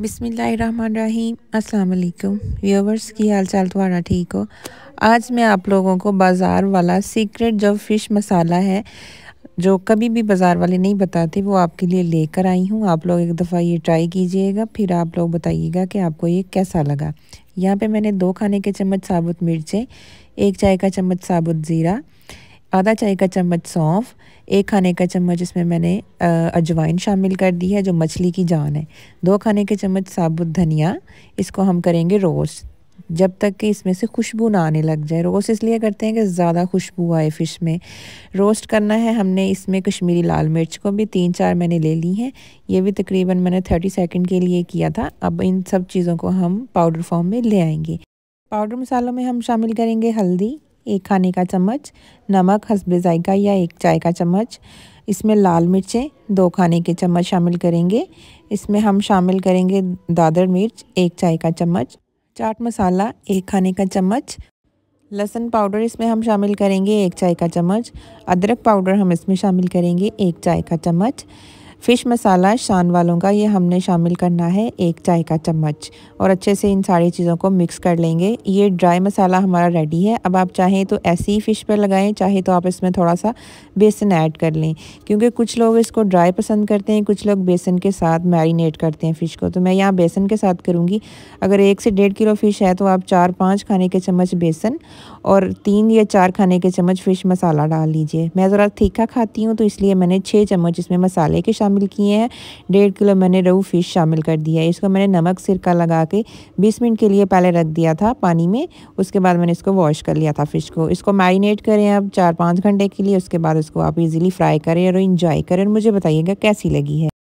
बिसमीम असलकुम व्यूवर्स की हाल चाल तुम्हारा ठीक हो आज मैं आप लोगों को बाज़ार वाला सीक्रेट जो फ़िश मसाला है जो कभी भी बाज़ार वाले नहीं बताते वो आपके लिए लेकर आई हूँ आप लोग एक दफ़ा ये ट्राई कीजिएगा फिर आप लोग बताइएगा कि आपको ये कैसा लगा यहाँ पे मैंने दो खाने के चम्मच साबुत मिर्चें एक चाय का चम्मच साबुत ज़ीरा आधा चाय का चम्मच सौंफ एक खाने का चम्मच इसमें मैंने अजवाइन शामिल कर दी है जो मछली की जान है दो खाने के चम्मच साबुत धनिया इसको हम करेंगे रोस्ट जब तक कि इसमें से खुशबू ना आने लग जाए रोस्ट इसलिए करते हैं कि ज़्यादा खुशबू आए फ़िश में रोस्ट करना है हमने इसमें कश्मीरी लाल मिर्च को भी तीन चार मैंने ले ली हैं ये भी तकरीबन मैंने थर्टी सेकेंड के लिए किया था अब इन सब चीज़ों को हम पाउडर फॉर्म में ले आएंगे पाउडर मसालों में हम शामिल करेंगे हल्दी एक खाने का चम्मच नमक हसब जायका या एक चाय का चम्मच इसमें लाल मिर्चें दो खाने के चम्मच शामिल करेंगे इसमें हम शामिल करेंगे दादर मिर्च एक चाय का चम्मच चाट मसाला एक खाने का चम्मच लहसुन पाउडर इसमें हम शामिल करेंगे एक चाय का चम्मच अदरक पाउडर हम इसमें शामिल करेंगे एक चाय का चम्मच फ़िश मसाला शान वालों का ये हमने शामिल करना है एक चाय का चम्मच और अच्छे से इन सारी चीज़ों को मिक्स कर लेंगे ये ड्राई मसाला हमारा रेडी है अब आप चाहें तो ऐसी ही फ़िश पर लगाएं चाहे तो आप इसमें थोड़ा सा बेसन ऐड कर लें क्योंकि कुछ लोग इसको ड्राई पसंद करते हैं कुछ लोग बेसन के साथ मैरिनेट करते हैं फ़िश को तो मैं यहाँ बेसन के साथ करूँगी अगर एक से डेढ़ किलो फ़िश है तो आप चार पाँच खाने के चम्मच बेसन और तीन या चार खाने के चम्मच फ़िश मसाला डाल लीजिए मैं ज़रा थीखा खाती हूँ तो इसलिए मैंने छः चम्मच इसमें मसाले के शामिल शामिल किए हैं डेढ़ किलो मैंने रहू फिश शामिल कर दिया है इसको मैंने नमक सिरका लगा के बीस मिनट के लिए पहले रख दिया था पानी में उसके बाद मैंने इसको वॉश कर लिया था फ़िश को इसको मैरिनेट करें आप चार पाँच घंटे के लिए उसके बाद इसको आप इजीली फ्राई करें और इन्जॉय करें और मुझे बताइएगा कैसी लगी है